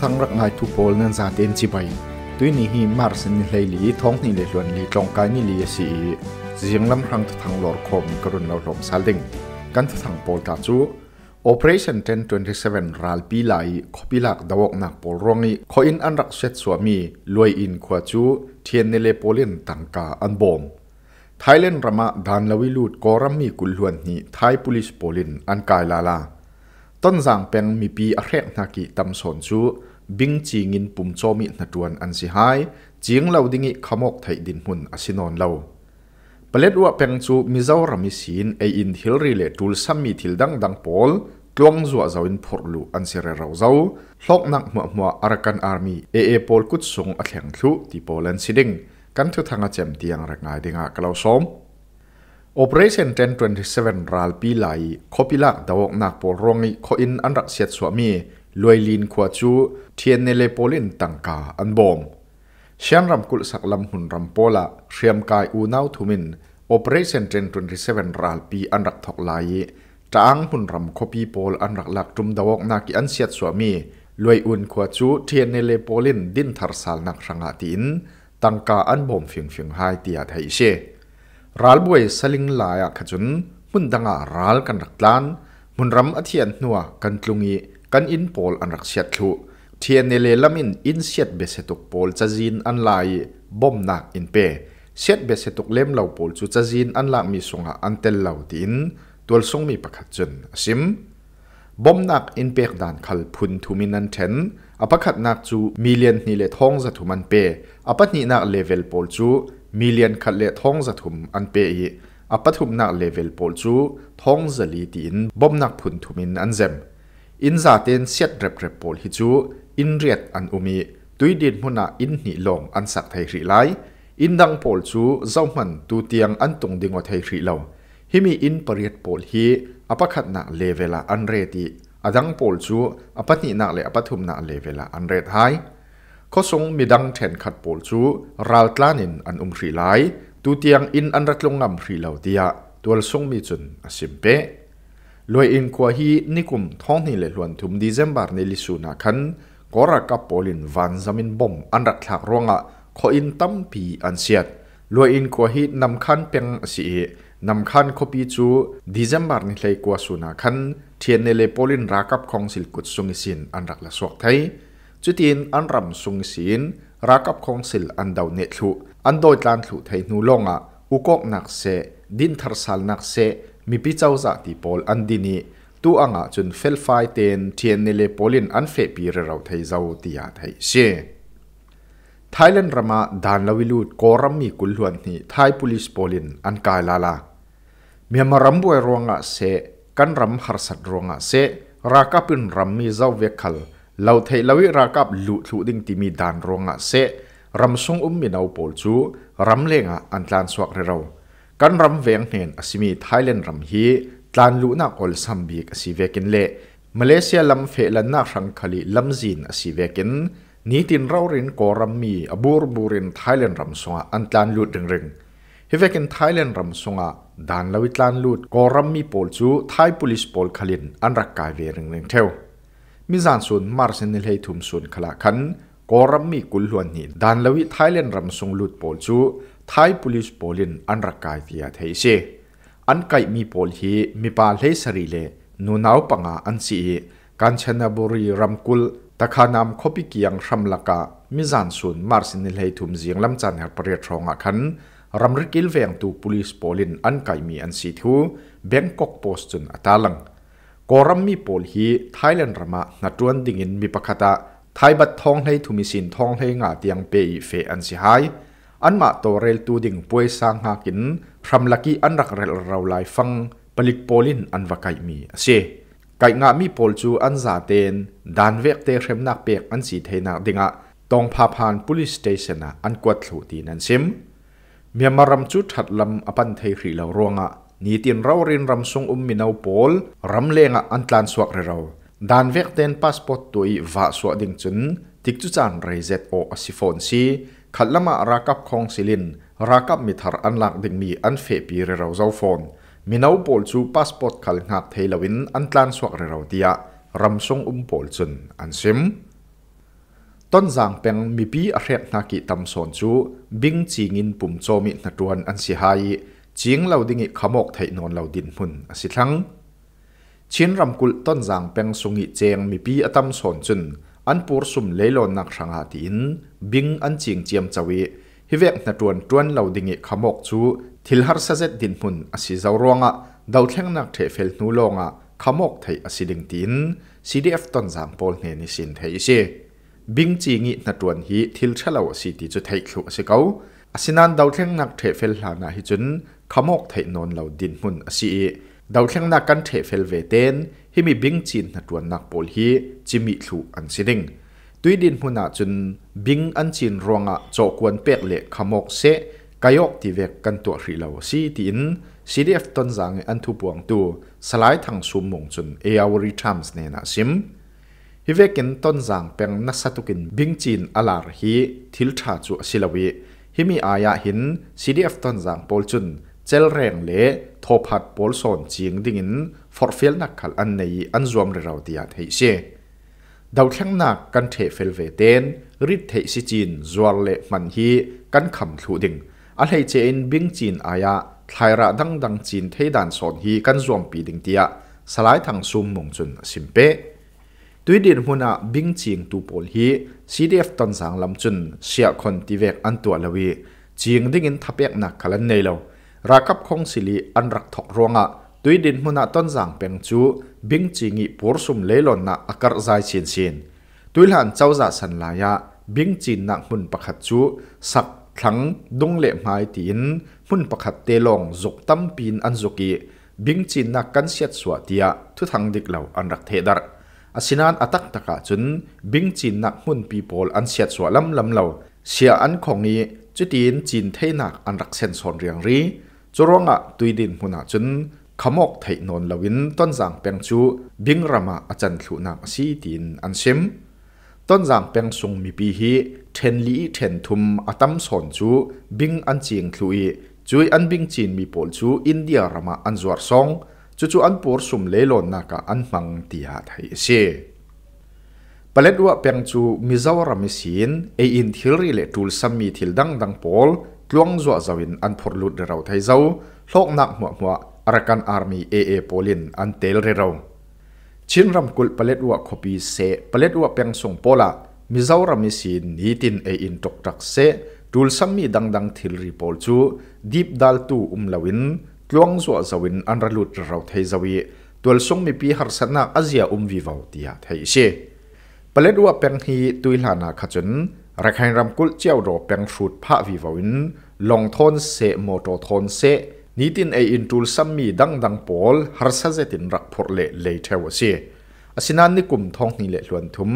สังรักไงทุบอลนั้นจะเตนจีไปต้วนี้ฮีมาร์สนเลลี่ท้องนี่เลยล้วนลีจงกายนี่ลีสีเสียงลำพังทุกางหลอดคมกระดุนเราลมซาดิ่งกันทักทางปอลตาจู o เ e r a t i o n 1027รัลปีไหลขบิลักดาวกนักปอลรองอีขออินอันรักเช็ดสวามีรวยอินขวาจูเทียนในเลปอลินต่างกาอันบอมไทยเล่นรมาดานลาวิลูดกอรัมมีกุลลวนนี้ไทยพลิสปอลินอันกายลาลาต้นสังเป็นมีปีอเรกนักิตำสนจูบิงจีงินปุ่มโจมีนัดวนอันสิหายจียงเลาดิงิขมกไทยดินหุ่นอสินอนเลาเปล็ดว่าเป็นจูมิเจ้ารามิสินไออินฮิลรีเลตูลซัมมีทิลดังดังปอลกลวงจัวเจ้าอินพอลูอันเสรเราเจ้าลอกนักมัวมัวอารักันอาร์มีเอเอปอลกุดสงอัแข็งทุที่ปอลันสิดิงกันทุทางอาเจมตียงรักนายดิงอากล่าวซมโ o เ e r a t i o n 1027 รา l ปีไหลคบิลักดาวกนักปวรงิีคอินอันรักเสียสวามีลวยลีนขวาจูเทียนเนเลโปลินตังกาอันบอมเชียนรำกุลสักลำหุนรำโปละเรียมกายอูนาวทุมินโ o เ e r a t i o n 1027 รา l ปีอันรักทอกไหลจางหุนรำคบิโปลอันรักหลักจุมดาวกนักอันเสียสวามีลวยอุนขวาจูเทียนเนเลโปลินดินทารซาลนักสังอาตินตังกาอันบอมฟิงฟิงไฮเตียไทยเชรัลบวยสลิงลายขจุนมุนดังอารัลกันรักลานมุนรำอธิยันนัวกันตลุงีกันอินโพลอันรักเสียดลุเทียนเนเลลามินอินเสียดเบสตุกโพลจะจีนอันลายบอมนักอินเปเสียดเบสตุกเล่มเหล่าโพลจูจะจีนอันลากมีสงหาอันเตลเหล่าดินตัวสงมีประคัดจนซิมบอมนักอินเปกดานขัลพุนทุมินันเทนอภัคัดนักจูมิเลียนนิเลท้องจะทุมันเปอปัตนีนักเลเวลโพลจูมีเลียนขัดเละท้องจะถุมอันเปอีอปทุมนักเลเวลโปลจูท้องจะลีตินบ่มนักผุนทุมินอันเซมอินซาเตนเสียดเรบเรบโปลฮิจูอินเรียดอันอุมีตุยดินมุนาอินนิลงอันสักไทยริไลอินดังโปลจูเจ้ามันตูเตียงอันตรงดิงวไทยริเลาฮิมีอินปริยดโปลฮีอปขัดนักเลเวลาอันเรติอดังโปลจูอปนินักเลอปทุมนักเลเวลาอันเรทไฮข้อสงมีดังแทนขัดโปลจูราวตลานินอันอุมรีไลตูเตียงอินอันรัดลงงำรีเหล่าเดียตัวสงมีจุนอสิมเปลวยอินควาฮีนิคุมท้องนี่เลยลวนทุมดีเซมบาร์ในลิสูนาคันกอรักับโปลินวันซามินบอมอันรัดหลักรวงะขออินตั้มปีอันเสียดลวยอินควาฮีนำคันเปียงสีนำคันคบีจูดีเซมบาร์นเลยกัวสูนาคันเทียนในเลยโปลินรักับของสิลกุดสุงิสินอันรักละสวกไทยจุดินอันรำสุงศินรักกับคงสิลอันดาวเนทุอันโดยกาถูุไทยนูลงอ่ะอุกอกนักเสดินทรสารนักเสมีพิจารณาติปอลอันดินีตวอ่างจนเฟลไฟเตนเทียนเนเลโปลินอันเฟปีเรเราไทยเจ้าตียาไทยเชไทยเลนรามาดานลาวิลูดกอรัมมีกุลหวนนี่ไทยพลิสโอลินอันกายลาลาเมียมารัมบวยรวงอ่ะเสกันรัมฮาร์สัดรวงอ่ะเสรากับปินรัมมีเจ้าเวคัลเราเทลวิรากับลุทุดิงที่มีดานรองอ่ะเสรำทรงอุ้มมีนาวปอลจูรำเลงอ่ะอันตรานสวกเร็วกันรำเวงเห็นอสิมีไทยแลนด์รำฮีตานลุนักอลซัมบิกอสิเวกินเละมาเลเซียลำเฟลันนักรังคลีลำจีนอสิเวกินนี่ตินเราเรนกอรำมีอบูร์บูรินไทยแลนด์รำสงอันตรานลุดึงเริงเฮเวกินไทยแลนด์รำสงดานลวิตลานลุดกอรัมมีปอลจูไทยปุลิสปอลคลินอันรักกายเวริงเริงเทวมิจานสุนมาร์เซนิลใหทุมสุนขละขันกอรัมมีกุลหวนหินดันลวิไทยเลนรัมสุงลุดโปลจูไทยปุลิสโปลินอันรักกายเทียเทเซอันไกมีโปลฮีมีปาเลสรีเลนูนาวปังอาอันซีกันชนบุรีรัมกุลตะขานามคบิกียงรัมลกะมิจานสุนมาร์เซนิลใหทุมเสียงลำจันเฮปเรียทรองอาขันรัมริกิลเวียงตูปุลิสโปลินอันไกมีอันซีทูเบงกอกโปสจุนอัตาลังกรัมมีโปลฮีไทยแลนด์รมานัดจวนดิ่งินมีปะคตะไทยบัดทองให้ทุมิสินทองให้งาเตียงเปยเฟอันสิหาย อันมาตัวเรลตูดิ่งป่วยสางหากิน พรำลักีอันรักเรลเราลายฟังปลิกโปลินอันวาไกมีเสียไกงามีโปลจูอันซาเตนดานเวกเตเรมนักเปียกอันสีเทนักดิงะตองพาพานพุลิสเตชันอันกวดสูตีนันซิมเมียมารำจุดถัดลำอปันเทฮรีเรารวงะ ni tin rau rin ram sung um minau pol ram lenga an tlan suak re rau dan vek ten passport tui va suak ding chun tik chu chan rei z o asifon si ra rakap khong silin ra rakap mithar an lak ding mi an fe pi re rau zau phone minau pol chu passport khal ngak theilawin an tlan suak re rau tia ram sung um pol chun an sim ton zang peng mi pi a hret na ki tam son chu bing chingin pum chomi na tuan an si hai จีงเราดิ่งขมกไทยนอนเราดินหุ่นสิทั้งชิ้นรำกุลต้นจางเป็งสุงิเจงมีปีอตัมสนจุนอันปูรสุมเลลนนักสังหาตินบิงอันจีงเจียมจวีฮิเวกนัดวนตวนเราดิ่งขมกจูทิลฮาร์เซจดินหุ่นสิเจ้ารวงอ่ะดาวเทงนักเทเฟลนูลงอ่ะขมกไทยสิดิงตินเ d ฟต้นจางโพลเนนิสินไทยเชบิงจีงินัวนฮีทิลเชลาวสิติจุไทยคลุสิเกาอสินันดาวเทงนักเทเฟลฮานาฮิจุนขมกไทยนนเหล่าดินมุนอสศีดาวเชียงนักกันเทเฟลเวเตนฮิมีบิงจีนนัดวนนักโปลฮีจิมิสูอันสิริงตุยดินมุนาจุนบิงอันจีนรวงอ่จกวนเป็กเละขมกเซกายกที่เวกกันตัวรีเหล่าซีตินซีดีเอฟต้นสังอันทุบวงตัวสลายทางสุมมงจุนเออวริทามส์เนนาซิมฮิเวกินต้นสังเป็นนักสัตุกินบิงจีนอลาร์ฮีทิลชาจุสิลวีฮิมีอาญาหินซีดีเอฟต้นสังโปลจุนเจลแรงเละทบพัดบอลสอนจิงดิ่งินฟอร์เฟลนักขัลอันในอันรวมเราเดียดให้เชดาวแข็งหนักกันเทเฟลเวเตนริทเทซิจินจวลเละมันฮีกันคำถูดิ่งอันเฮ้เจนบิงจีนอายะทายระดังดังจีนเทดันสอนฮีกันรวมปีดิ่งเดียสลายทางซุมมงจุนสิมเปตัวเดินหัวนาบิงจีงตูปอลฮีซีดีเอฟตันสังลำจุนเสียคนตีเวกอันตัวละวีจีงดิ่งินทับแยกนักขัลันในเรา ra cấp không xì lì ăn rắc thọc ruộng ạ tuy đến hôn ạ tôn giảng bèng chú binh chỉ nghị bố sùm lấy lòn nạ akar dài xin xin tuy làn cháu giả sẵn là ạ binh chỉ nặng hôn bạc hạt chú sạc thắng đông lệ mai tín hôn bạc hạt tê lòng dục tâm pin ăn dục kỵ binh chỉ nặng cắn xét sủa tìa thu thắng địch lầu ăn rắc thế đặc asinan atak taka chun bing chin nak hun people an lâm swa lam lam lo sia an khongi Chín chin theinak an rắc sen son riêng ri จรวงะตุยดินหุน่าจุนขมกไทยนนลวินต้นจางเปียงจูบิงรามาอาจารย์หุนามสีดินอันเชมต้นจางเปียงสุงมีปีฮีเทนลีเทนทุมอาตัมสอนจูบิงอันจียงลุยจุยอันบิงจีนมีปอลจูอินเดียรามาอันจวรซองจุจูอันปูร์สุมเลลอนนักอันมังตีหาไทยเสียปเล็ดว่าเปียงจูมิจาวรามิสินเออินทิลรีเลตูลซัมมีทิลดังดังโอลลวงจวจวินอันพลุดเราไทยเจ้าโลกนักหมวหมวอรักันอาร์มีเอเอโปลินอันเตลเรราชิ้นรำกุลเปล็ดวัวคบีเซเปล็ดวัวเปียงส่งโปละมิเจ้ารำมิสินนีตินเออินตกตักเซดูลสัมมีดังดังทิลรีโปลจูดีบดัลตูอุมลาวินกลวงจวจวินอันรลุดเราไทยเจ้าวีตัวส่งมีพิหารสนาอาเซียอุมวิวาวติอาไทยเชเปล็ดวัวเปียงฮีตุยลานาขจุนรักให้รำกุลเจ้ารอเปียงสุดพระวิวาวินลงทนเสโมโตทนเสนี่ตินไออินทูลซัมมีดังดังปอลฮาร์ซาเซตินรักพอเลเลยเทวเสีอาศินันนี่กลุ่มท้องนี่เละลวนทุม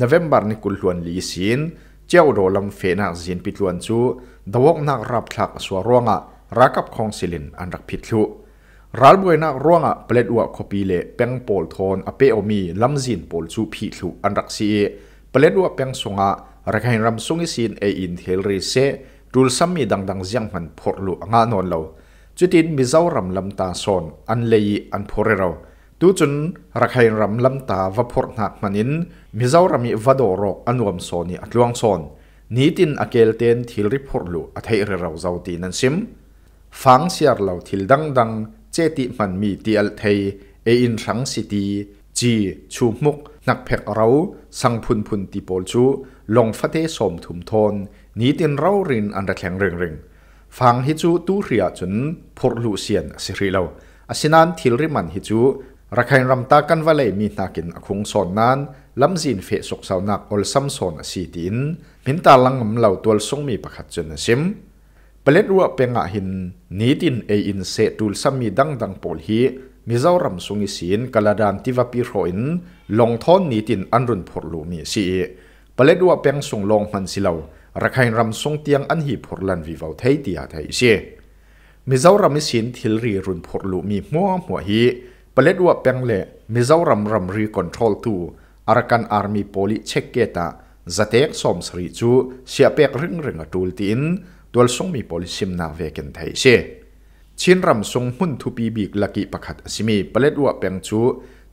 นเวมบาร์นี่กุลลวนลีสินเจ้าโดลำเฟนาเซียนปิดลวนจูดวกนักรับทักสวรวงะรักกับของศิลินอันรักผิดลุรัลบวยนักร่วงอ่ะเปลดอวกคปีเล่เป็งปอลทอนอเปอมีลัมซินปอลจูผิดลุอันรักสีเปลดอวกเป็งสงะรักให้รำสุงิสินเออินเทลรีเซตูลซัมมีดังดังเสียงมันพอลุงานอนเราจุดินมิซาวรำลำตาซอนอันเลยอันพอเรเราตูจนรักให้รำลำตาวพอหนักมันินมิซาวรมีวดอรกอันวมซอนีอัดลวงซอนนี้ตินอเกลเตนทิลริพอลุอัดให้เราเจ้าตีนันซิมฟังเสียเราทิลดังดังเจติมันมีทีอัลเทยเออินรังสิตีจีชูมุกนักเพกเราสังพุนพุนติปอลจูลงฟะเทสมถุมทนนีตินเรารินอันระแข็งเริงเริงฟังฮิจูตูเรียจนพดลูเซียนสิริเลวอาศินันทิลริมันฮิจูระแข็งรำตากันว่าเลยมีนักินอคงสอนนั้นลำจีนเฟสกสาวนักอลซัมสอนสีตินมินตาลังมเหล่าตัวส่งมีประคัดจนซิมเปเล็ดรัวเป็งอหิน นี้ตินเออินเซตูลซัมมีดังดังปอลฮีมิเจ้ารัมสงิสินกาลาดานที่ว่าปีโรอินลงท้อนนี้ตินอันรุนพดลูมีสีเปเล็ดรัวเป็งส่งลงมันสิเลาระคายรำทรงเตียงอันหีพอลันวิวเทียติอาไทยเชียมิเจ้ารำมิสินทิลรีรุนพลลุมีมัวหัวฮีเปล็ดว่าเปียงเล่มิเจ้ารำรำรีคอนโทรลตูอารักันอาร์มีโพลิเช็คเกตาจะเทกสมสริจูเสียเปกรึงริงตูลตินตัวทรงมีโพลิซิมนาเวกันไทยเชียชินรำทรงหุ่นทุปีบีกลักกิประคัดสิมีเปล็ดว่าเปียงจู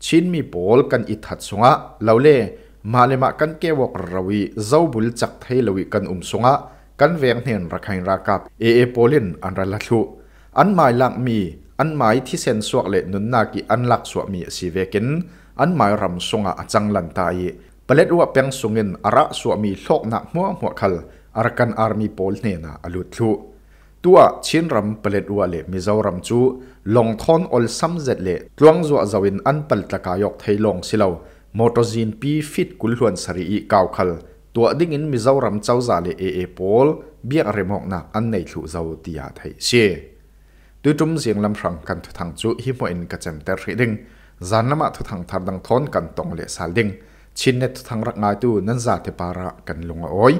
ชินมีโพลกันอิทัดสงะเลาเล่มาเลมากันเกวกรวีเจ้าบุลจักไทยลวีกันอุ้มสงะกันเวียงเนียนรักไฮรากับเอเอโปลินอันรัลลุอันหมายลักมีอันหมายที่เซนสวกเลนุนนากิอันลักสวมีสีเวกินอันหมายรำสงะจังลันตายเปเลดวัวเปียงสุงินอาระสวมีโลกนักมัวหัวคัลอารักันอาร์มีโปลเนนาอลุดลุตัวชิ้นรำเปเลดวัวเลมิเจ้ารำจูลงทอนอลซัมเจเลตลวงจวจวินอันเปลตะกายกไทยลงสิเลามอเตอร์จินปีฟิตกุลหวนสรีอีกาวคัลตัวดิ้งอินมิซาวรัมเจ้าซาเลเอเอโพลเบียกเรมอกนักอันในถูเจ้าตียาไทยเชตุจุมเสียงลำรังกันทุทังจุฮิโมอินกระเจมเตอร์ริดิ้งจานนมาทุทังทารดังทอนกันตองเลสาลดิ้งชินเนทุทังรักงายตูนันซาเทปาระกันลงอ้อย